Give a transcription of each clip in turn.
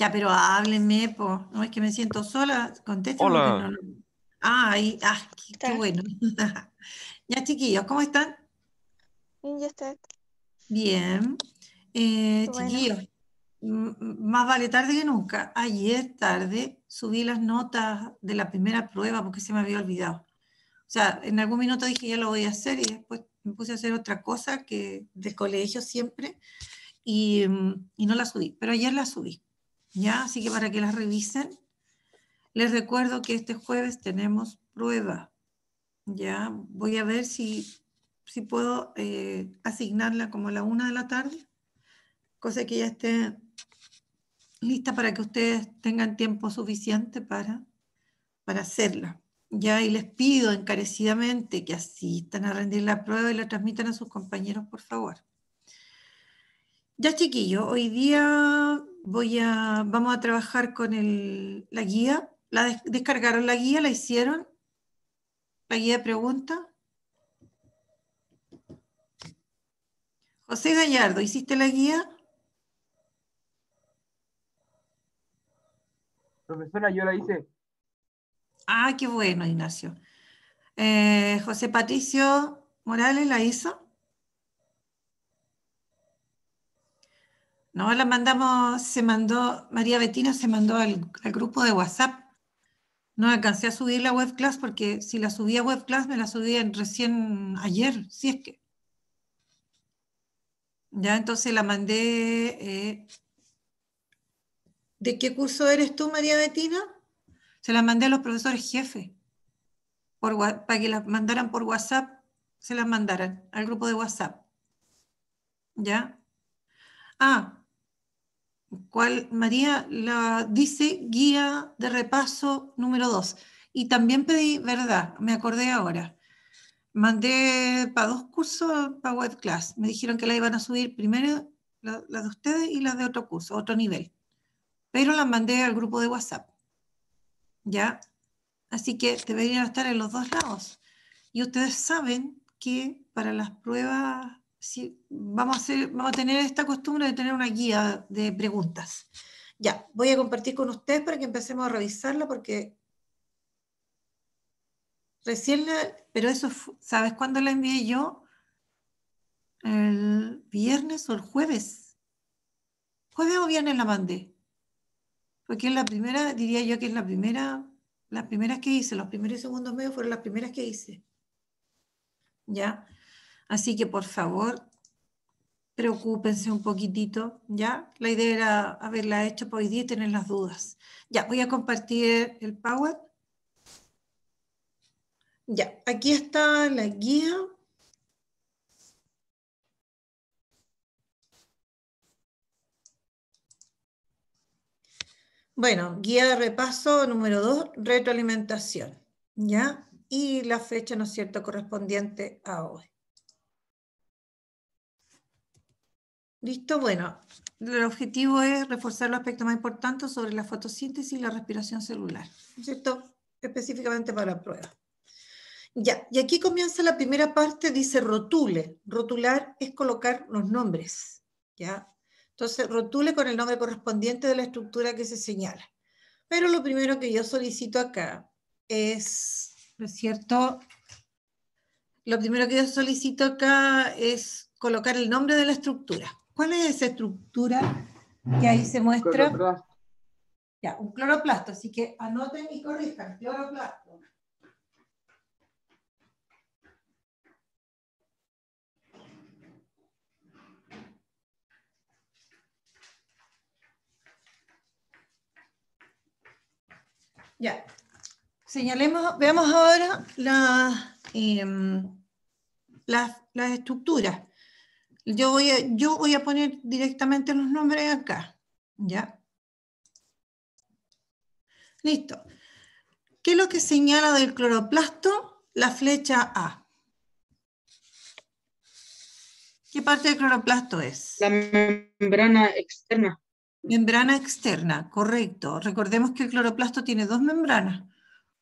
Ya, pero hábleme, no es que me siento sola, contéstame. Hola. No, Ah, qué, bueno. ya, chiquillos, ¿cómo están? Bien, ya Bien. Eh, chiquillos, más vale tarde que nunca. Ayer tarde subí las notas de la primera prueba porque se me había olvidado. O sea, en algún minuto dije ya lo voy a hacer y después me puse a hacer otra cosa que del colegio siempre y mm, no la subí, pero ayer la subí. Así que para que las revisen. Les recuerdo que este jueves tenemos prueba. ¿Ya? Voy a ver si, si puedo eh, asignarla como a la una de la tarde, cosa que ya esté lista para que ustedes tengan tiempo suficiente para, para hacerla. Ya, y les pido encarecidamente que asistan a rendir la prueba y la transmitan a sus compañeros, por favor. Ya, chiquillos, hoy día voy a, vamos a trabajar con el, la guía. La descargaron la guía, la hicieron. La guía de preguntas. José Gallardo, ¿hiciste la guía? Profesora, yo la hice. Ah, qué bueno, Ignacio. Eh, José Patricio Morales la hizo. No, la mandamos, se mandó, María Betina se mandó al, grupo de WhatsApp. No alcancé a subir la webclass porque si la subía a webclass me la subí recién ayer, si es que. Ya, entonces la mandé. Eh, ¿De qué curso eres tú, María Betina? Se la mandé a los profesores jefe. por, para que la mandaran por WhatsApp, se la mandaran al grupo de WhatsApp. ¿Ya? Ah, cual María la dice guía de repaso número 2. Y también pedí verdad, me acordé ahora. Mandé para dos cursos para web class. Me dijeron que la iban a subir primero la, de ustedes y la de otro curso, otro nivel. Pero la mandé al grupo de WhatsApp. ¿Ya? Así que deberían estar en los dos lados. Y ustedes saben que para las pruebas si vamos, a vamos a tener esta costumbre de tener una guía de preguntas. Ya, voy a compartir con ustedes para que empecemos a revisarla porque recién, la, pero eso, ¿sabes cuándo la envié yo? El viernes o el jueves. Jueves o viernes la mandé. Porque es la primera, diría yo que es la primera, las primeras que hice, los primeros y segundos medios fueron las primeras que hice. Ya. Así que por favor, preocúpense un poquitito, ¿ya? La idea era haberla hecho para hoy día y tener las dudas. Ya, voy a compartir el Power. Ya, aquí está la guía. Bueno, guía de repaso número 2, retroalimentación, ¿ya? Y la fecha, ¿no es cierto?, correspondiente a hoy. ¿Listo? Bueno, el objetivo es reforzar los aspectos más importantes sobre la fotosíntesis y la respiración celular, ¿cierto? Específicamente para la prueba. Ya, y aquí comienza la primera parte, dice rotule. Rotular es colocar los nombres, ¿ya? Entonces, rotule con el nombre correspondiente de la estructura que se señala. Pero lo primero que yo solicito acá es, ¿no es cierto? Lo primero que yo solicito acá es colocar el nombre de la estructura. ¿Cuál es esa estructura que ahí se muestra? Ya, un cloroplasto, así que anoten y corrijan, cloroplasto. Ya, señalemos, veamos ahora las, em, las estructuras. Yo voy, a, yo voy a poner directamente los nombres acá. ¿Ya? Listo. ¿Qué es lo que señala del cloroplasto? La flecha A. ¿Qué parte del cloroplasto es? La membrana externa. Membrana externa, correcto. Recordemos que el cloroplasto tiene dos membranas,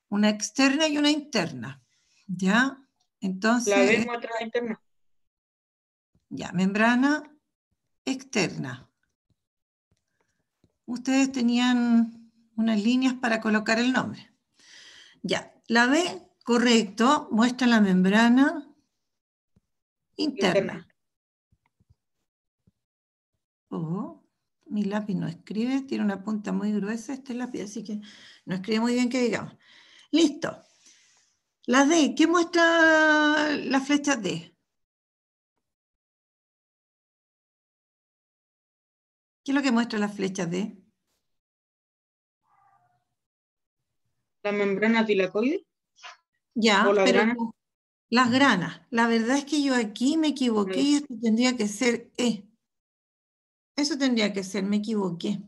una externa y una interna. ¿Ya? Entonces... La vemos otra interna. Ya, membrana externa. Ustedes tenían unas líneas para colocar el nombre. Ya, la B, correcto, muestra la membrana interna. Oh, mi lápiz no escribe, tiene una punta muy gruesa este lápiz, así que no escribe muy bien que digamos. Listo. La D, ¿qué muestra la flecha D? ¿Qué es lo que muestra la flecha D? La membrana tilacoide. Ya, pero las granas. La verdad es que yo aquí me equivoqué y esto tendría que ser E. Eso tendría que ser, me equivoqué.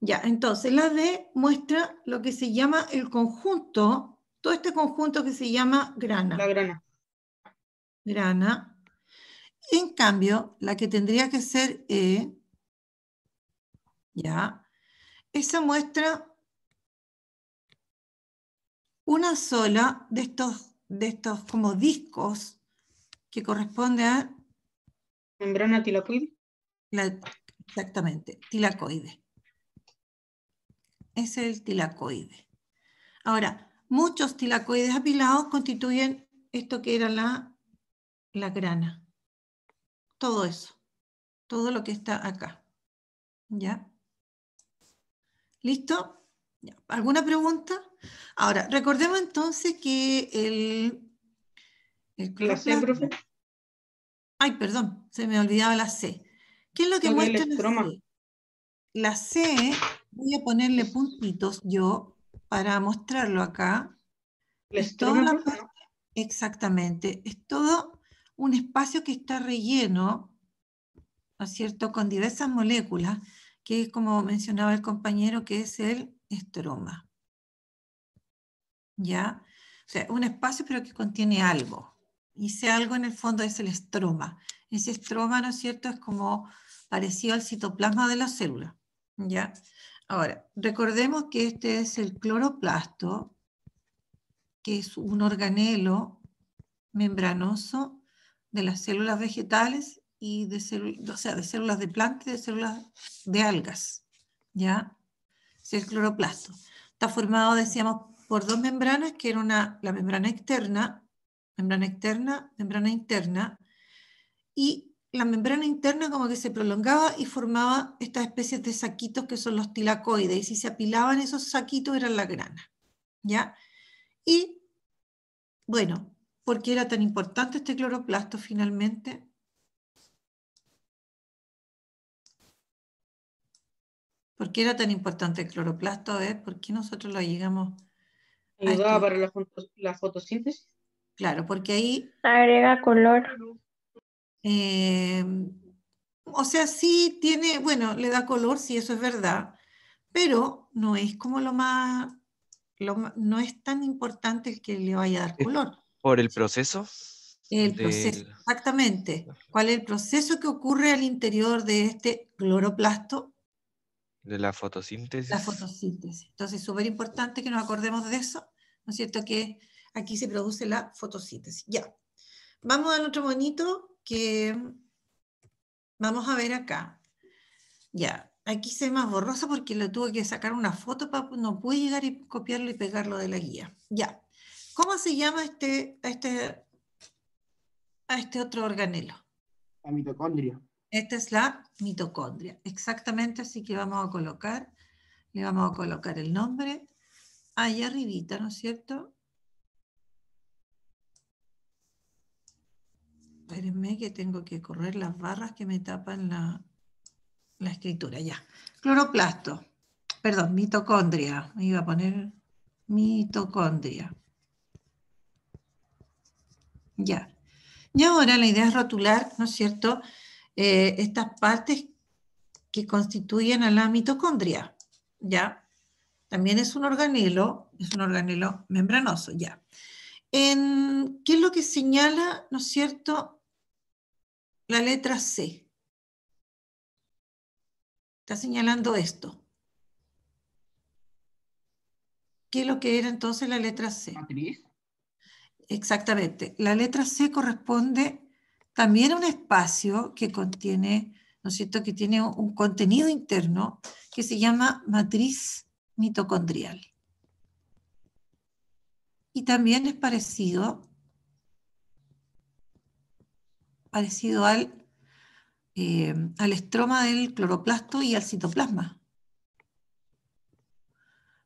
Ya, entonces la D muestra lo que se llama el conjunto, todo este conjunto que se llama grana. La grana. Grana. En cambio, la que tendría que ser E ¿ya? Esa muestra una sola de estos, de estos como discos que corresponde a... Membrana tilacoide. exactamente, tilacoide. Es el tilacoide. Ahora, muchos tilacoides apilados constituyen esto que era la, la grana. Todo eso. Todo lo que está acá. ¿Ya? ¿Listo? ¿Alguna pregunta? Ahora, recordemos entonces que el... la C, profe. Ay, perdón, se me olvidaba la C. ¿Qué es lo que muestra la C? La C, voy a ponerle puntitos yo para mostrarlo acá. exactamente, es todo un espacio que está relleno, ¿no es cierto?, con diversas moléculas que como mencionaba el compañero, que es el estroma. ¿Ya? O sea, un espacio pero que contiene algo. Y ese algo en el fondo es el estroma. Ese estroma, ¿no es cierto?, es como parecido al citoplasma de la célula. ¿Ya? Ahora, recordemos que este es el cloroplasto, que es un organelo membranoso de las células vegetales y de, o sea, de células de plantas y de células de algas, ¿ya? Es el cloroplasto. Está formado, decíamos, por dos membranas, que era una, la membrana externa, membrana externa, membrana interna, y la membrana interna como que se prolongaba y formaba estas especies de saquitos que son los tilacoides, y si se apilaban esos saquitos eran la grana, ¿ya? Y, bueno, ¿por qué era tan importante este cloroplasto finalmente? ¿Por qué era tan importante el cloroplasto? Eh? ¿Por qué nosotros lo llegamos? Ayudaba para la, fotosíntesis. Claro, porque ahí... Agrega color. Em, o sea, sí tiene, bueno, le da color, sí, eso es verdad, pero no es como lo más, lo, no es tan importante el que le vaya a dar color. ¿Por el proceso? El proceso, exactamente. ¿Cuál es el proceso que ocurre al interior de este cloroplasto de la fotosíntesis. La fotosíntesis. Entonces, súper importante que nos acordemos de eso, ¿no es cierto? Que aquí se produce la fotosíntesis. Ya. Vamos al otro bonito que vamos a ver acá. Ya. Aquí se ve más borrosa porque lo tuve que sacar una foto, para, no pude llegar y copiarlo y pegarlo de la guía. Ya. ¿Cómo se llama este, este, a este otro organelo? La mitocondria. Esta es la mitocondria, exactamente así que vamos a colocar, le vamos a colocar el nombre ahí arribita, ¿no es cierto? Espérenme que tengo que correr las barras que me tapan la, la escritura, ya. Cloroplasto, perdón, mitocondria, me iba a poner mitocondria. Ya. Y ahora la idea es rotular, ¿no es cierto?, eh, estas partes que constituyen a la mitocondria, ¿ya? También es un organelo, es un organelo membranoso, ¿ya? ¿Qué es lo que señala, no es cierto, la letra C? Está señalando esto. ¿Qué es lo que era entonces la letra C? Matriz. Exactamente. La letra C corresponde también un espacio que contiene, ¿no que tiene un contenido interno que se llama matriz mitocondrial. Y también es parecido, parecido al, eh, al estroma del cloroplasto y al citoplasma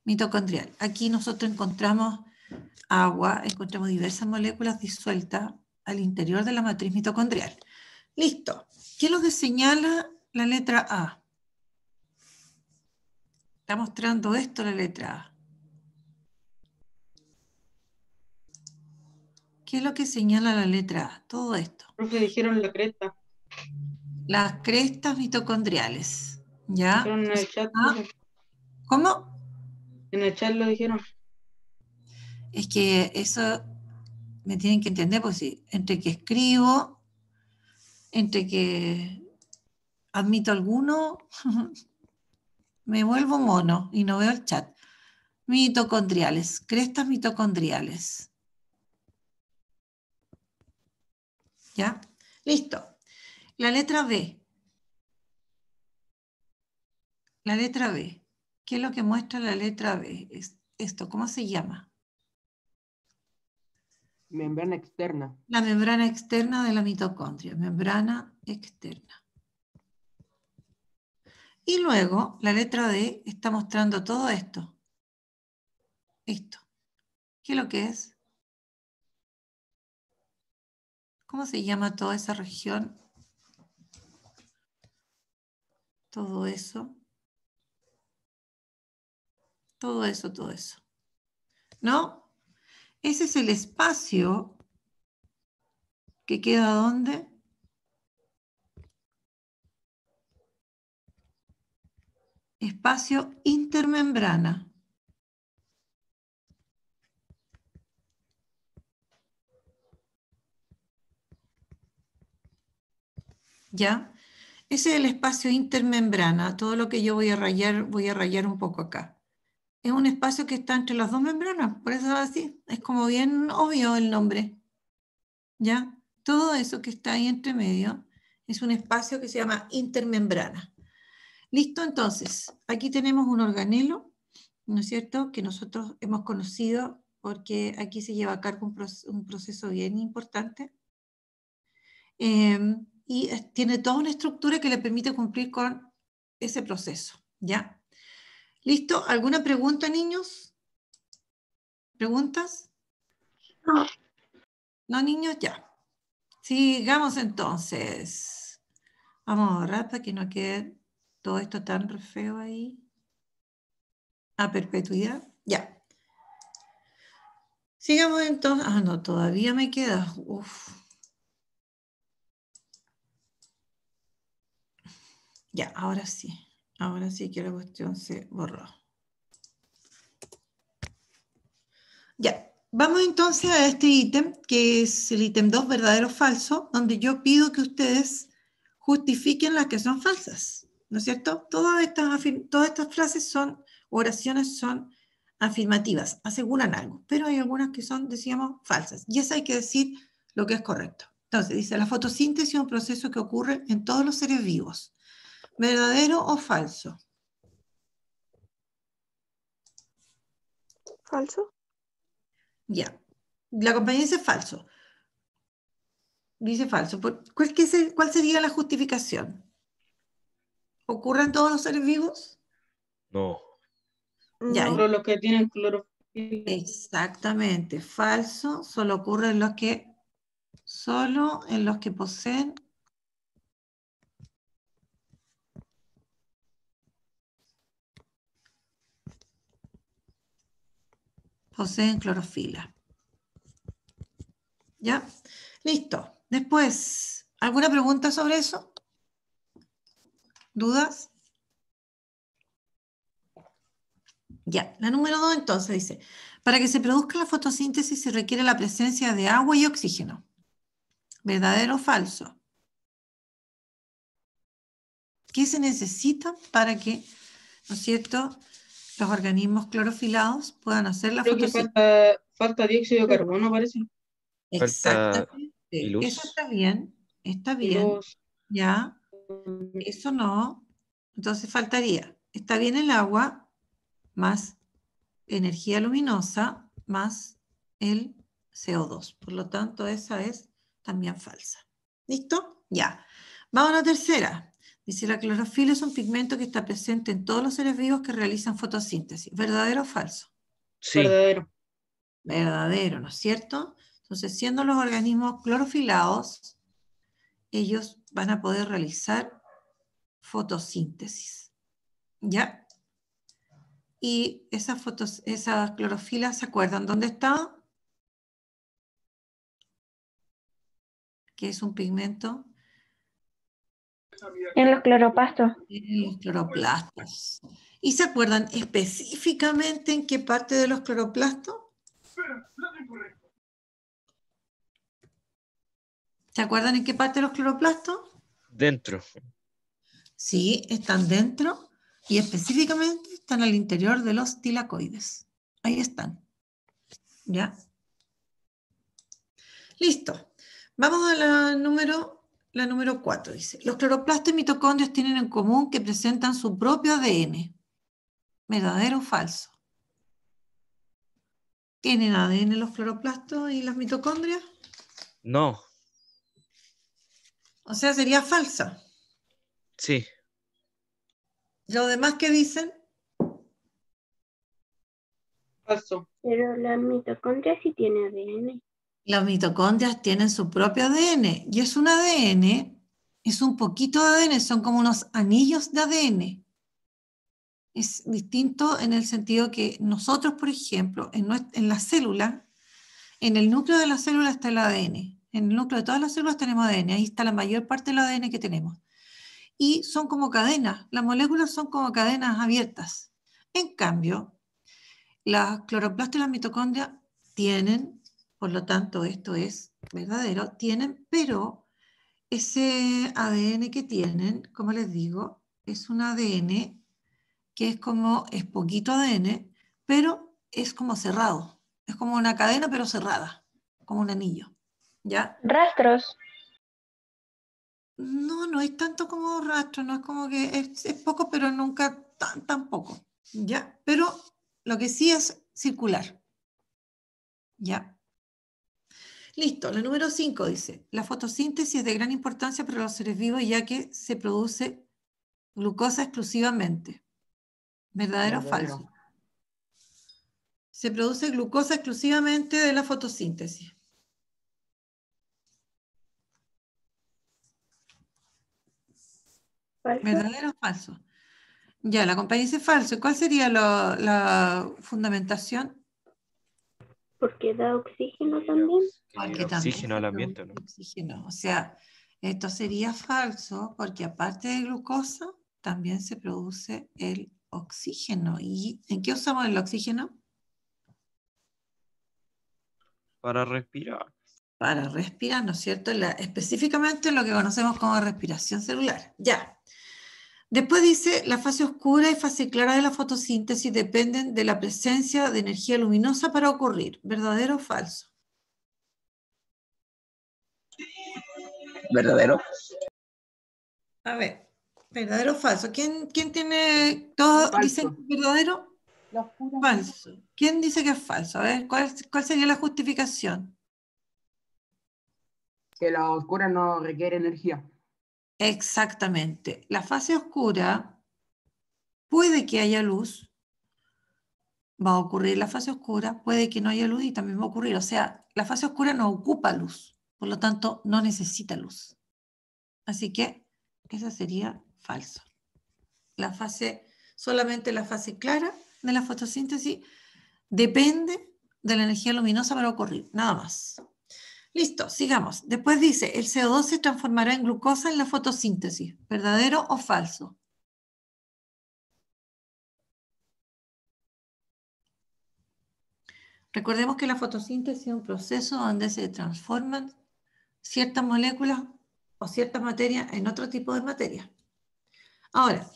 mitocondrial. Aquí nosotros encontramos agua, encontramos diversas moléculas disueltas al interior de la matriz mitocondrial. Listo. ¿Qué es lo que señala la letra A? Está mostrando esto la letra A. ¿Qué es lo que señala la letra A? Todo esto. Creo que dijeron la cresta. Las crestas mitocondriales. ¿Ya? ¿ah? ¿Cómo? En el chat lo dijeron. Es que eso me tienen que entender, pues sí, entre que escribo, entre que admito alguno, me vuelvo mono y no veo el chat. Mitocondriales, crestas mitocondriales. ¿Ya? Listo. La letra B. La letra B. ¿Qué es lo que muestra la letra B? esto, ¿cómo se llama? Membrana externa. La membrana externa de la mitocondria, membrana externa. Y luego la letra D está mostrando todo esto. Esto. ¿Qué es lo que es? ¿Cómo se llama toda esa región? Todo eso. Todo eso, todo eso. ¿No? Ese es el espacio que queda ¿dónde? Espacio intermembrana. ¿Ya? Ese es el espacio intermembrana, todo lo que yo voy a rayar, voy a rayar un poco acá es un espacio que está entre las dos membranas, por eso es así, es como bien obvio el nombre. ¿Ya? Todo eso que está ahí entre medio es un espacio que se llama intermembrana. Listo, entonces, aquí tenemos un organelo, ¿no es cierto?, que nosotros hemos conocido porque aquí se lleva a cargo un, proceso, bien importante. Em, y tiene toda una estructura que le permite cumplir con ese proceso, ¿ya? ¿Listo? ¿Alguna pregunta, niños? ¿Preguntas? No. No, niños, ya. Sigamos entonces. Vamos a borrar para que no quede todo esto tan feo ahí. A perpetuidad. Ya. Sigamos entonces. Ah, no, todavía me queda. Uf. Ya, ahora sí. Ahora sí que la cuestión se borró. Ya, vamos entonces a este ítem, que es el ítem 2, verdadero o falso, donde yo pido que ustedes justifiquen las que son falsas. ¿No es cierto? Todas estas, todas estas frases son, oraciones son afirmativas, aseguran algo, pero hay algunas que son, decíamos, falsas. Y eso hay que decir lo que es correcto. Entonces, dice, la fotosíntesis es un proceso que ocurre en todos los seres vivos. ¿Verdadero o falso? Falso. Ya. La compañía dice falso. Dice falso. ¿Cuál, sería la justificación? ¿Ocurre en todos los seres vivos? No. Solo los que tienen clorofila. Exactamente. Falso solo ocurre en los que solo en los que poseen poseen clorofila. ¿Ya? Listo. Después, ¿alguna pregunta sobre eso? ¿Dudas? Ya, la número dos entonces dice, para que se produzca la fotosíntesis se requiere la presencia de agua y oxígeno. ¿Verdadero o falso? ¿Qué se necesita para que, ¿no es cierto?, los organismos clorofilados puedan hacer la falta, dióxido de carbono, parece. Exactamente. Eso está bien, está bien. Ya, eso no. Entonces faltaría. Está bien el agua, más energía luminosa, más el CO2. Por lo tanto, esa es también falsa. ¿Listo? Ya. Vamos a la tercera. Dice, la clorofila es un pigmento que está presente en todos los seres vivos que realizan fotosíntesis. ¿Verdadero o falso? Sí. Verdadero. Verdadero, ¿no es cierto? Entonces, siendo los organismos clorofilados, ellos van a poder realizar fotosíntesis. ¿Ya? Y esas, fotos, esas clorofilas, ¿se acuerdan dónde están? Que es un pigmento en los cloroplastos. En los cloroplastos. ¿Y se acuerdan específicamente en qué parte de los cloroplastos? ¿Se acuerdan en qué parte de los cloroplastos? Dentro. Sí, están dentro y específicamente están al interior de los tilacoides. Ahí están. ¿Ya? Listo. Vamos al la número la número 4 dice, los cloroplastos y mitocondrios tienen en común que presentan su propio ADN. ¿Verdadero o falso? ¿Tienen ADN los cloroplastos y las mitocondrias? No. O sea, sería falsa. Sí. lo demás qué dicen? Falso. Pero la mitocondria sí tiene ADN. Las mitocondrias tienen su propio ADN y es un ADN, es un poquito de ADN, son como unos anillos de ADN. Es distinto en el sentido que nosotros, por ejemplo, en, la célula, en el núcleo de la célula está el ADN. En el núcleo de todas las células tenemos ADN, ahí está la mayor parte del ADN que tenemos. Y son como cadenas, las moléculas son como cadenas abiertas. En cambio, las cloroplastas y las mitocondrias tienen por lo tanto esto es verdadero, tienen, pero ese ADN que tienen, como les digo, es un ADN que es como, es poquito ADN, pero es como cerrado, es como una cadena pero cerrada, como un anillo. ¿Ya? Rastros. No, no es tanto como rastro, no es como que es, poco, pero nunca tan, tan poco. ¿Ya? Pero lo que sí es circular. ¿Ya? Listo, la número 5 dice, la fotosíntesis es de gran importancia para los seres vivos ya que se produce glucosa exclusivamente. ¿Verdadero, o falso? Se produce glucosa exclusivamente de la fotosíntesis. ¿Verdadero o falso? Ya, la compañía dice falso. ¿Cuál sería la, la fundamentación? Porque da oxígeno también oxígeno al ambiente. ¿no? O sea, esto sería falso porque aparte de glucosa, también se produce el oxígeno. ¿Y en qué usamos el oxígeno? Para respirar. Para respirar, ¿no es cierto? Específicamente en lo que conocemos como respiración celular. Ya. Después dice, la fase oscura y fase clara de la fotosíntesis dependen de la presencia de energía luminosa para ocurrir. ¿Verdadero o falso? ¿Verdadero? A ver, ¿verdadero o falso? ¿Quién, quién tiene. todo? dicen verdadero? Falso. ¿Quién dice que es falso? A ver, cuál sería la justificación? Que la oscura no requiere energía. Exactamente. La fase oscura puede que haya luz, va a ocurrir la fase oscura, puede que no haya luz y también va a ocurrir. O sea, la fase oscura no ocupa luz. Por lo tanto, no necesita luz. Así que esa sería falso. La fase, solamente la fase clara de la fotosíntesis depende de la energía luminosa para ocurrir, nada más. Listo, sigamos. Después dice, el CO2 se transformará en glucosa en la fotosíntesis, ¿verdadero o falso? Recordemos que la fotosíntesis es un proceso donde se transforman ciertas moléculas o ciertas materias en otro tipo de materia. Ahora,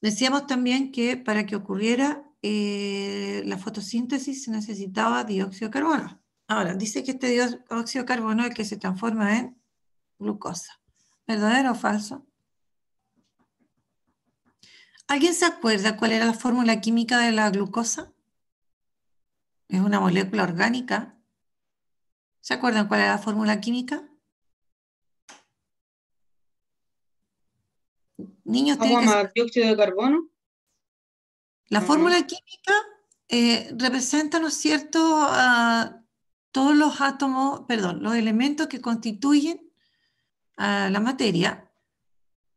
decíamos también que para que ocurriera eh, la fotosíntesis se necesitaba dióxido de carbono. Ahora, dice que este dióxido de carbono es el que se transforma en glucosa. ¿Verdadero o falso? ¿Alguien se acuerda cuál era la fórmula química de la glucosa? Es una molécula orgánica ¿Se acuerdan cuál es la fórmula química? Niños agua más dióxido de carbono. La ah. fórmula química eh, representa, ¿no es cierto?, todos los átomos, perdón, los elementos que constituyen la materia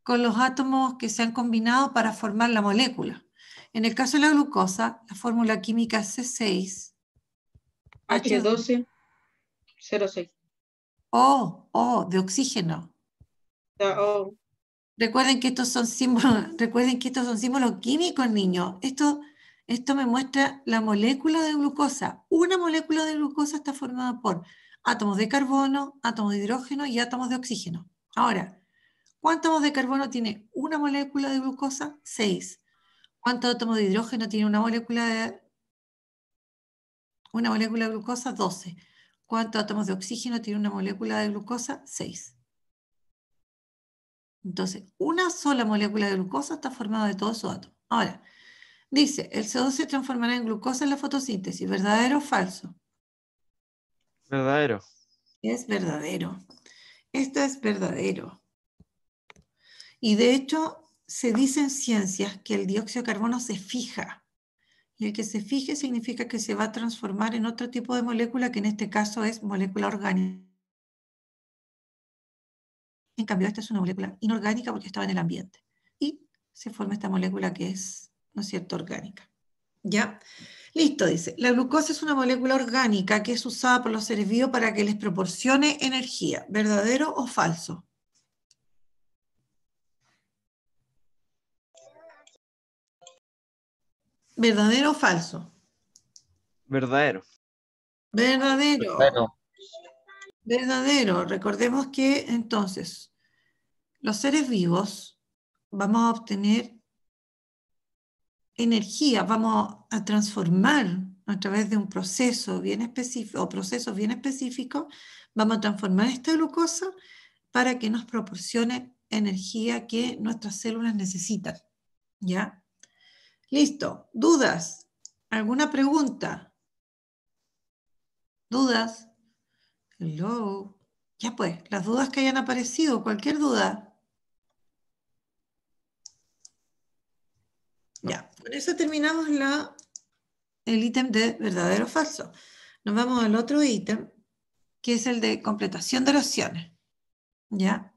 con los átomos que se han combinado para formar la molécula. En el caso de la glucosa, la fórmula química es C6. H12. 0,6. Oh, oh, de oxígeno. Oh. Recuerden que estos son símbolos, recuerden que estos son símbolos químicos, niños. Esto, me muestra la molécula de glucosa. Una molécula de glucosa está formada por átomos de carbono, átomos de hidrógeno y átomos de oxígeno. Ahora, ¿cuántos átomos de carbono tiene una molécula de glucosa? 6. ¿Cuántos átomos de hidrógeno tiene una molécula de una molécula de glucosa? 12. ¿Cuántos átomos de oxígeno tiene una molécula de glucosa? Seis. Entonces, una sola molécula de glucosa está formada de todos esos átomos. Ahora, dice, el CO2 se transformará en glucosa en la fotosíntesis, ¿verdadero o falso? Verdadero. Es verdadero. Esto es verdadero. Y de hecho, se dice en ciencias que el dióxido de carbono se fija. Y el que se fije significa que se va a transformar en otro tipo de molécula, que en este caso es molécula orgánica. En cambio, esta es una molécula inorgánica porque estaba en el ambiente. Y se forma esta molécula que es, ¿no es cierto?, orgánica. ¿Ya? Listo, dice. La glucosa es una molécula orgánica que es usada por los seres vivos para que les proporcione energía. ¿Verdadero o falso? ¿Verdadero o falso? Verdadero. Verdadero. Verdadero. Verdadero. Recordemos que entonces los seres vivos vamos a obtener energía, vamos a transformar a través de un proceso bien específico o procesos bien específicos, vamos a transformar esta glucosa para que nos proporcione energía que nuestras células necesitan. ¿Ya? Listo. ¿Dudas? ¿Alguna pregunta? ¿Dudas? Hello. Ya pues, las dudas que hayan aparecido, cualquier duda. Ya, con eso terminamos la, el ítem de verdadero o falso. Nos vamos al otro ítem, que es el de completación de oraciones. ¿Ya?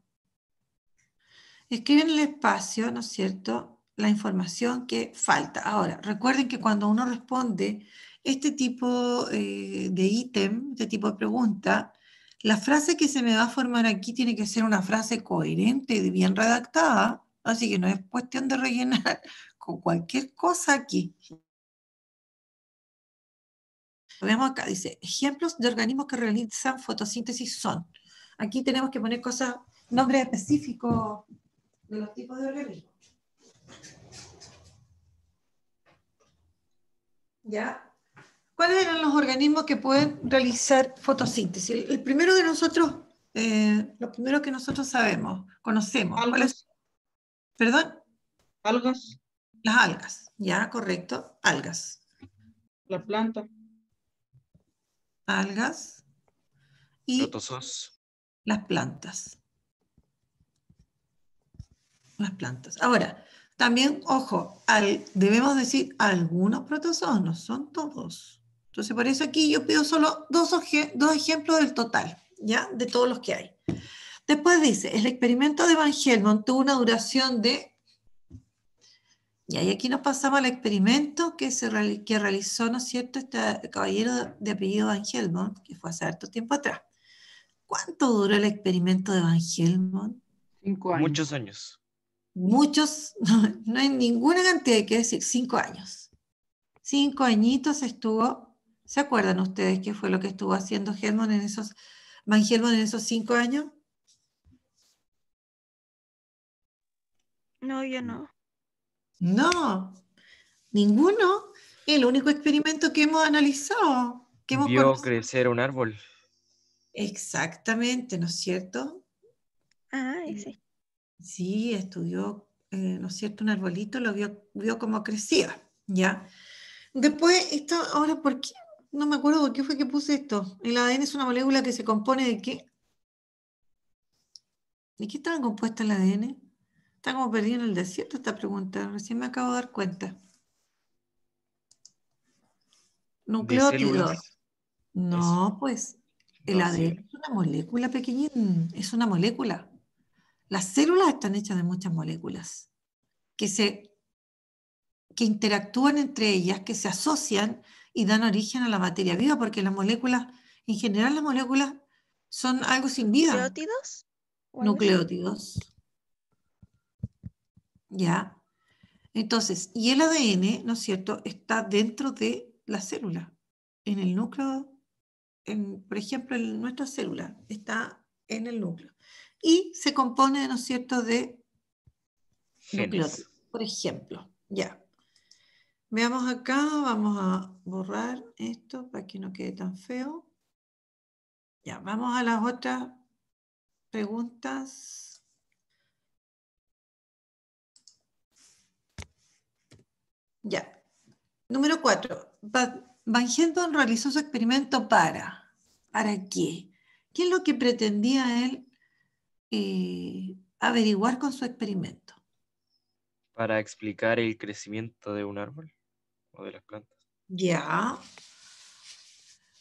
Escriben el espacio, ¿no es cierto? la información que falta. Ahora, recuerden que cuando uno responde este tipo eh, de ítem, este tipo de pregunta, la frase que se me va a formar aquí tiene que ser una frase coherente y bien redactada, así que no es cuestión de rellenar con cualquier cosa aquí. Veamos acá, dice, ejemplos de organismos que realizan fotosíntesis son. Aquí tenemos que poner cosas, nombres específicos de los tipos de organismos. ¿ya? ¿Cuáles eran los organismos que pueden realizar fotosíntesis? El, primero de nosotros, eh, lo primero que nosotros sabemos, conocemos. ¿Algas? ¿Perdón? Algas. Las algas, ya, correcto, algas. La planta. Algas. Y las plantas. Las plantas. Ahora, también, ojo, debemos decir algunos protozoos, no son todos. Entonces, por eso aquí yo pido solo dos, dos ejemplos del total, ¿ya? De todos los que hay. Después dice, el experimento de Van Helmont tuvo una duración de... y ahí aquí nos pasamos al experimento que, se que realizó, ¿no es cierto?, este caballero de apellido Van Helmont, que fue hace harto tiempo atrás. ¿Cuánto duró el experimento de Van Helmont? Cinco años. Muchos años muchos, no hay ninguna cantidad, hay que decir, cinco años. Cinco añitos estuvo, ¿se acuerdan ustedes qué fue lo que estuvo haciendo Germán en esos, Van en esos cinco años? No, yo no. No, ninguno. El único experimento que hemos analizado. Que hemos Vio crecer un árbol. Exactamente, ¿no es cierto? Ah, sí. Sí, estudió, eh, ¿no es cierto?, un arbolito, lo vio, vio como crecía, ¿ya? Después, esto, ahora, ¿por qué? No me acuerdo qué fue que puse esto. El ADN es una molécula que se compone de qué? ¿De qué estaba compuesta el ADN? Está como perdido en el desierto esta pregunta, recién me acabo de dar cuenta. Nucleótidos. No, pues el ADN es una molécula pequeñita es una molécula. Las células están hechas de muchas moléculas que, se, que interactúan entre ellas, que se asocian y dan origen a la materia viva, porque las moléculas, en general las moléculas son algo sin vida. ¿Nucleótidos? Nucleótidos. Ya. Entonces, y el ADN, ¿no es cierto?, está dentro de la célula, en el núcleo, en, por ejemplo, en nuestra célula, está en el núcleo y se compone, ¿no es cierto?, de por ejemplo. Ya. Veamos acá, vamos a borrar esto para que no quede tan feo. Ya, vamos a las otras preguntas. Ya. Número cuatro. Van Hendon realizó su experimento para. ¿Para qué? ¿Qué es lo que pretendía él averiguar con su experimento. Para explicar el crecimiento de un árbol o de las plantas. Ya.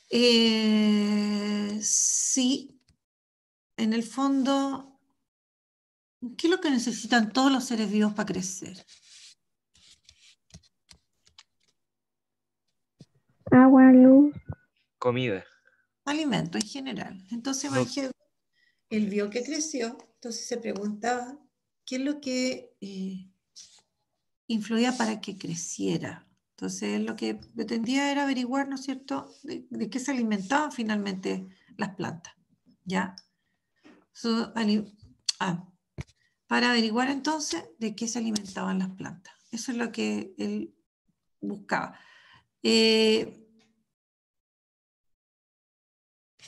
Eh, sí. En el fondo, ¿qué es lo que necesitan todos los seres vivos para crecer? Agua, luz. Comida. Alimento en general. Entonces, no él vio que creció, entonces se preguntaba qué es lo que eh, influía para que creciera. Entonces, lo que pretendía era averiguar, ¿no es cierto?, de, qué se alimentaban finalmente las plantas. ¿Ya? Ah, para averiguar entonces de qué se alimentaban las plantas. Eso es lo que él buscaba. Eh,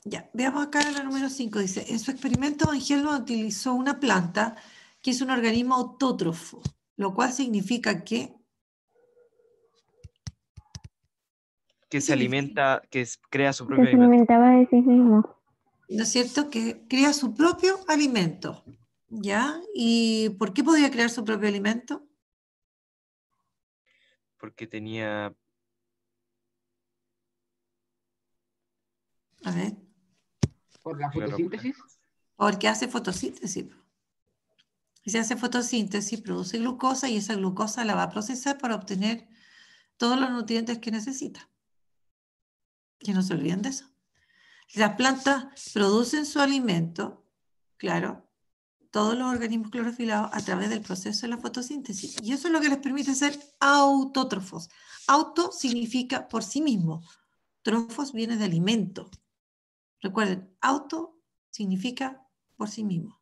ya, veamos acá la número 5. Dice, en su experimento Vangelmo utilizó una planta que es un organismo autótrofo, lo cual significa que... Que se alimenta, que crea su propio alimento. Se alimentaba de sí ¿No es cierto? Que crea su propio alimento. ¿Ya? ¿Y por qué podía crear su propio alimento? Porque tenía... A ver. ¿Por la fotosíntesis? Porque hace fotosíntesis. Si hace fotosíntesis, produce glucosa y esa glucosa la va a procesar para obtener todos los nutrientes que necesita. Que no se olviden de eso. Las plantas producen su alimento, claro, todos los organismos clorofilados a través del proceso de la fotosíntesis. Y eso es lo que les permite ser autótrofos. Auto significa por sí mismo. Trofos viene de alimento. Recuerden, auto significa por sí mismo.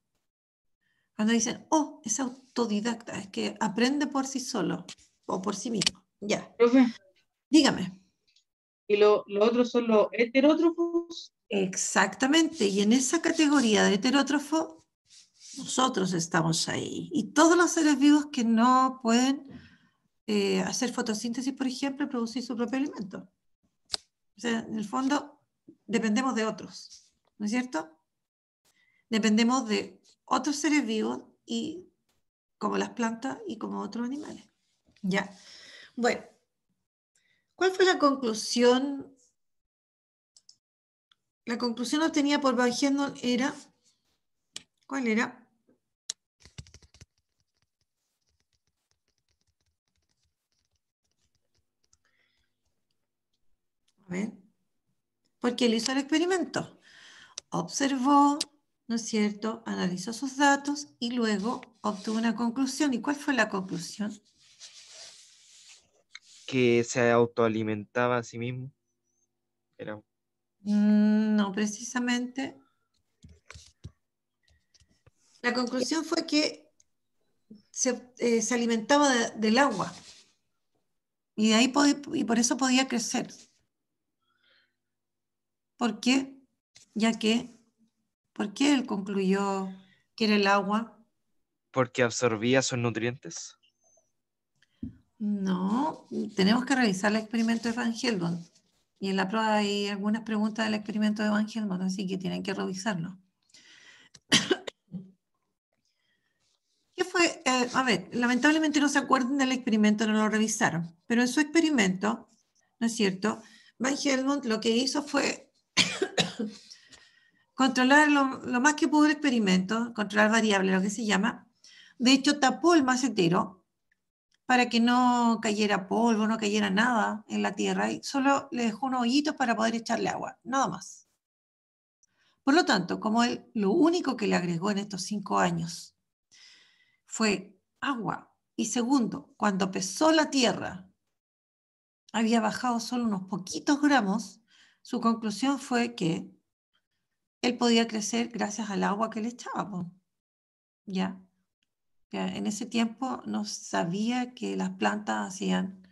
Cuando dicen, oh, es autodidacta, es que aprende por sí solo o por sí mismo. Ya. Dígame. ¿Y los otros son los heterótrofos? Exactamente. Y en esa categoría de heterótrofo, nosotros estamos ahí. Y todos los seres vivos que no pueden eh, hacer fotosíntesis, por ejemplo, producir su propio alimento. O sea, en el fondo, dependemos de otros, ¿no es cierto? Dependemos de otros seres vivos y como las plantas y como otros animales. Ya. Bueno, ¿cuál fue la conclusión? La conclusión obtenida por Van era, ¿cuál era? porque él hizo el experimento. Observó, ¿no es cierto? Analizó sus datos y luego obtuvo una conclusión. ¿Y cuál fue la conclusión? Que se autoalimentaba a sí mismo. Mm, no, precisamente. La conclusión fue que se, eh, alimentaba del agua. Y, ahí y por eso podía crecer. ¿Por qué? Ya que, ¿por qué él concluyó que era el agua? Porque absorbía sus nutrientes. No, tenemos que revisar el experimento de Van Helmont. Y en la prueba hay algunas preguntas del experimento de Van Helmont, así que tienen que revisarlo. ¿Qué fue? Eh, a ver, lamentablemente no se acuerdan del experimento, no lo revisaron, pero en su experimento, ¿no es cierto? Van Helmont lo que hizo fue controlar lo, más que pudo el experimento, controlar variable, lo que se llama. De hecho, tapó el macetero para que no cayera polvo, no cayera nada en la tierra y solo le dejó unos hoyitos para poder echarle agua, nada más. Por lo tanto, como él lo único que le agregó en estos cinco años fue agua, y segundo, cuando pesó la tierra, había bajado solo unos poquitos gramos su conclusión fue que él podía crecer gracias al agua que le echaba. ¿Ya? ¿Ya? En ese tiempo no sabía que las plantas hacían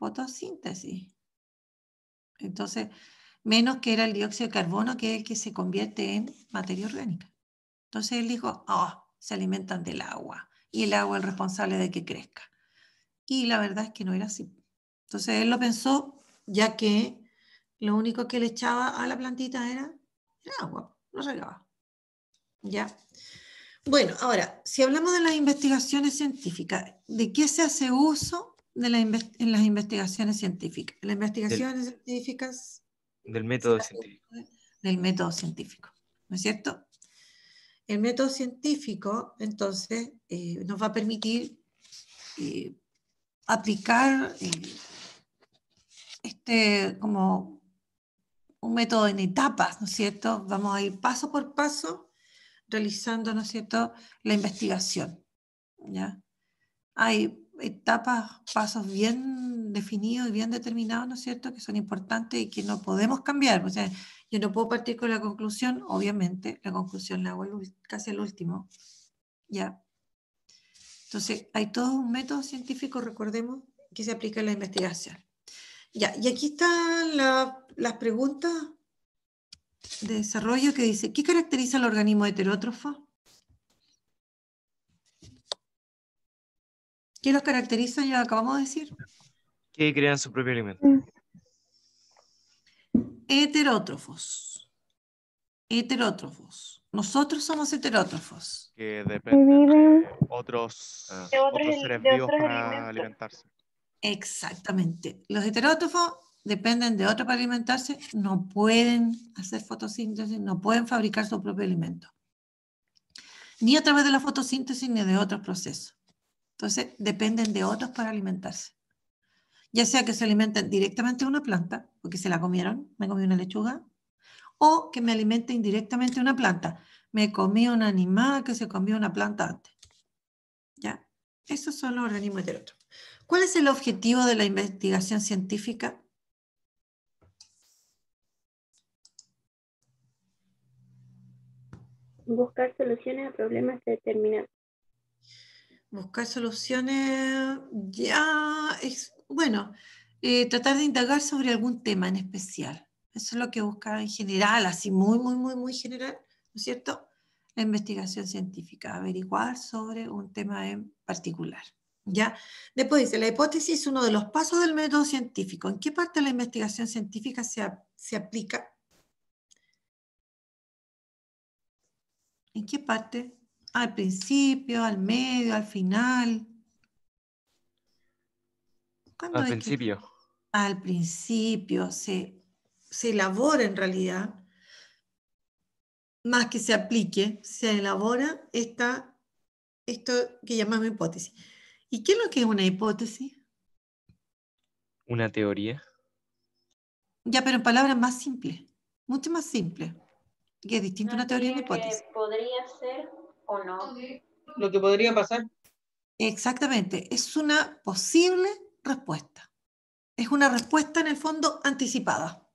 fotosíntesis. Entonces, menos que era el dióxido de carbono, que es el que se convierte en materia orgánica. Entonces él dijo, ah, se alimentan del agua y el agua es responsable de que crezca. Y la verdad es que no era así. Entonces él lo pensó ya que lo único que le echaba a la plantita era agua, No regaba. ¿Ya? Bueno, ahora, si hablamos de las investigaciones científicas, ¿de qué se hace uso de en las investigaciones científicas? Las investigaciones científicas... Del método científico. Del método científico, ¿no es cierto? El método científico, entonces, eh, nos va a permitir eh, aplicar eh, este, como un método en etapas, ¿no es cierto? Vamos a ir paso por paso realizando, ¿no es cierto?, la investigación. ¿ya? Hay etapas, pasos bien definidos y bien determinados, ¿no es cierto?, que son importantes y que no podemos cambiar. O sea, yo no puedo partir con la conclusión, obviamente, la conclusión la hago casi el último, ¿ya? Entonces, hay todo un método científico, recordemos, que se aplica en la investigación. Ya, y aquí están las preguntas de desarrollo que dice, ¿qué caracteriza al organismo heterótrofo? ¿Qué los caracteriza? Ya acabamos de decir. Que crean su propio alimento. Heterótrofos. Heterótrofos. Nosotros somos heterótrofos. Que dependen de otros, seres vivos para alimentarse. Exactamente. Los heterótrofos dependen de otros para alimentarse, no pueden hacer fotosíntesis, no pueden fabricar su propio alimento. Ni a través de la fotosíntesis ni de otros procesos. Entonces, dependen de otros para alimentarse. Ya sea que se alimenten directamente de una planta, porque se la comieron, me comí una lechuga, o que me alimente indirectamente de una planta, me comí un animal que se comió una planta antes. ¿Ya? Esos son los organismos heterótrofos. ¿Cuál es el objetivo de la investigación científica? Buscar soluciones a problemas determinados. Buscar soluciones, ya, es, bueno, eh, tratar de indagar sobre algún tema en especial. Eso es lo que busca en general, así muy, muy, muy, muy general, ¿no es cierto? La investigación científica, averiguar sobre un tema en particular. Después dice, la hipótesis es uno de los pasos del método científico. ¿En qué parte de la investigación científica se, aplica? ¿En qué parte? Al principio, al medio, al final. Al principio. Al principio se, elabora en realidad, más que se aplique, se elabora esta, esto que llamamos hipótesis. ¿Y qué es lo que es una hipótesis? Una teoría. Ya, pero en palabras más simples, mucho más simple. Que es distinto una, una teoría y una hipótesis. podría ser o no. Lo que podría pasar. Exactamente, es una posible respuesta. Es una respuesta en el fondo anticipada.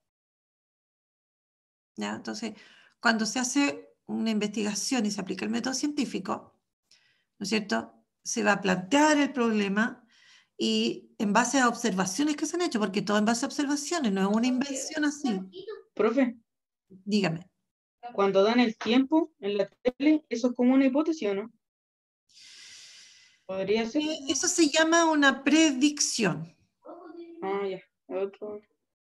Entonces, cuando se hace una investigación y se aplica el método científico, ¿no es cierto? se va a plantear el problema y en base a observaciones que se han hecho, porque todo en base a observaciones, no es una invención así. Profe. Dígame. Cuando dan el tiempo en la tele, ¿eso es como una hipótesis o no? Podría ser. Eh, eso se llama una predicción. Ah, ya. Otro.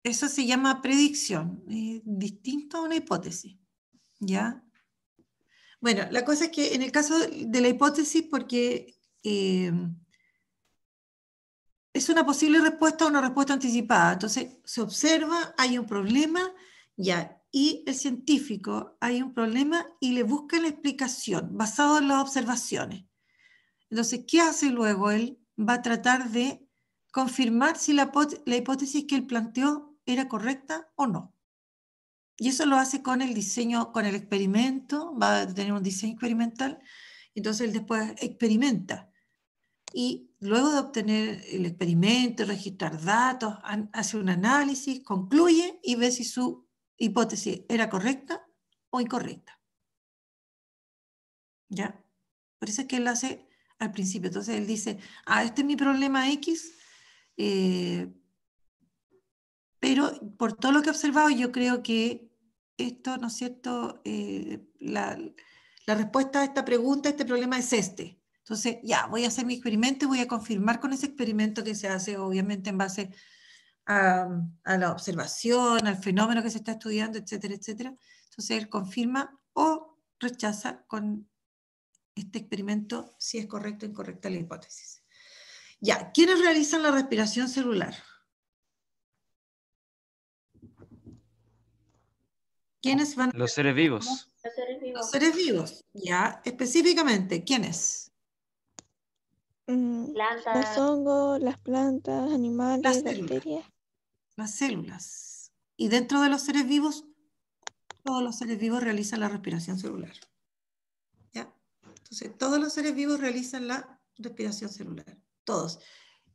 Eso se llama predicción, Es distinto a una hipótesis. ¿Ya? Bueno, la cosa es que en el caso de la hipótesis, porque eh, es una posible respuesta o una respuesta anticipada. Entonces, se observa, hay un problema, ya, y el científico, hay un problema y le busca la explicación basado en las observaciones. Entonces, ¿qué hace luego? Él va a tratar de confirmar si la, la hipótesis que él planteó era correcta o no. Y eso lo hace con el diseño, con el experimento, va a tener un diseño experimental entonces él después experimenta. Y luego de obtener el experimento, registrar datos, hace un análisis, concluye y ve si su hipótesis era correcta o incorrecta. ¿Ya? Por eso es que él hace al principio. Entonces él dice, ah, este es mi problema X, eh, pero por todo lo que he observado, yo creo que esto, ¿no es cierto? Eh, la, la respuesta a esta pregunta, a este problema es este. Entonces, ya, voy a hacer mi experimento y voy a confirmar con ese experimento que se hace, obviamente, en base a, la observación, al fenómeno que se está estudiando, etcétera, etcétera. Entonces, él confirma o rechaza con este experimento si es correcto o incorrecta la hipótesis. Ya, ¿quiénes realizan la respiración celular? ¿Quiénes van Los seres vivos seres vivos. seres vivos, ya. Específicamente, ¿quiénes? Mm, plantas. Los hongos, las plantas, animales, las Células. Las células. Y dentro de los seres vivos, todos los seres vivos realizan la respiración celular. ¿Ya? Entonces, todos los seres vivos realizan la respiración celular. Todos.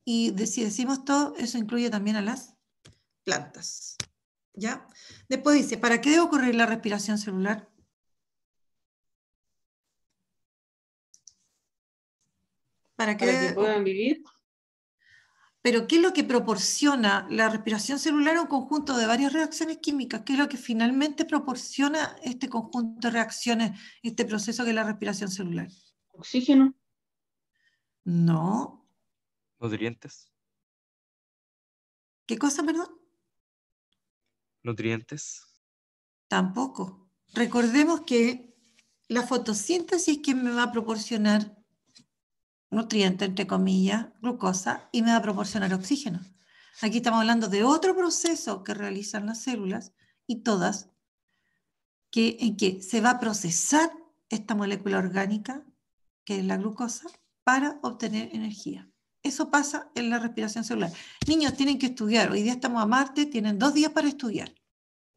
Y si decimos todo, eso incluye también a las plantas. ¿Ya? Después dice, ¿para qué debe ocurrir la respiración celular? para que, puedan vivir. Pero ¿qué es lo que proporciona la respiración celular? Un conjunto de varias reacciones químicas. ¿Qué es lo que finalmente proporciona este conjunto de reacciones, este proceso que es la respiración celular? Oxígeno. No. Nutrientes. ¿Qué cosa, perdón? Nutrientes. Tampoco. Recordemos que la fotosíntesis es quien me va a proporcionar nutriente, entre comillas, glucosa, y me va a proporcionar oxígeno. Aquí estamos hablando de otro proceso que realizan las células y todas, en que se va a procesar esta molécula orgánica, que es la glucosa, para obtener energía. Eso pasa en la respiración celular. Niños tienen que estudiar. Hoy día estamos a Marte, tienen dos días para estudiar.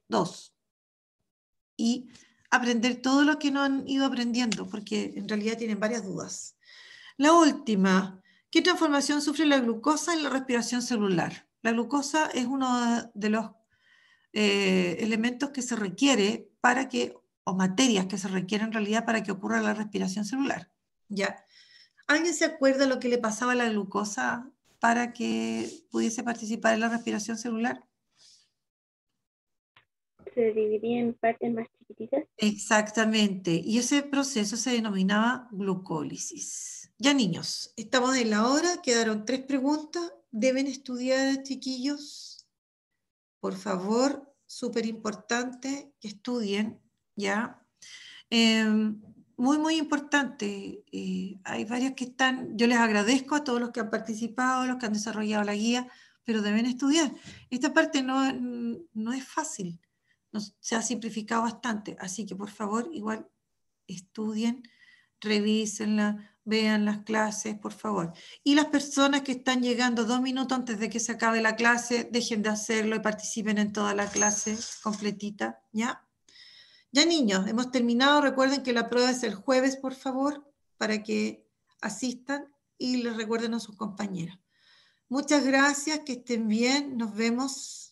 Dos. Y aprender todo lo que no han ido aprendiendo, porque en realidad tienen varias dudas. La última, ¿qué transformación sufre la glucosa en la respiración celular? La glucosa es uno de los eh, elementos que se requiere para que, o materias que se requieren en realidad para que ocurra la respiración celular. ¿Ya? ¿Alguien se acuerda lo que le pasaba a la glucosa para que pudiese participar en la respiración celular? se dividía en partes más chiquititas. Exactamente, y ese proceso se denominaba glucólisis. Ya niños, estamos en la hora, quedaron tres preguntas. Deben estudiar, chiquillos. Por favor, súper importante que estudien, ¿ya? Em, muy, muy importante. Eh, hay varias que están, yo les agradezco a todos los que han participado, los que han desarrollado la guía, pero deben estudiar. Esta parte no, es fácil, No se ha simplificado bastante, así que por favor, igual estudien, revísenla, vean las clases, por favor. Y las personas que están llegando dos minutos antes de que se acabe la clase, dejen de hacerlo y participen en toda la clase completita, ¿ya? Ya niños, hemos terminado. Recuerden que la prueba es el jueves, por favor, para que asistan y les recuerden a sus compañeros. Muchas gracias, que estén bien, nos vemos.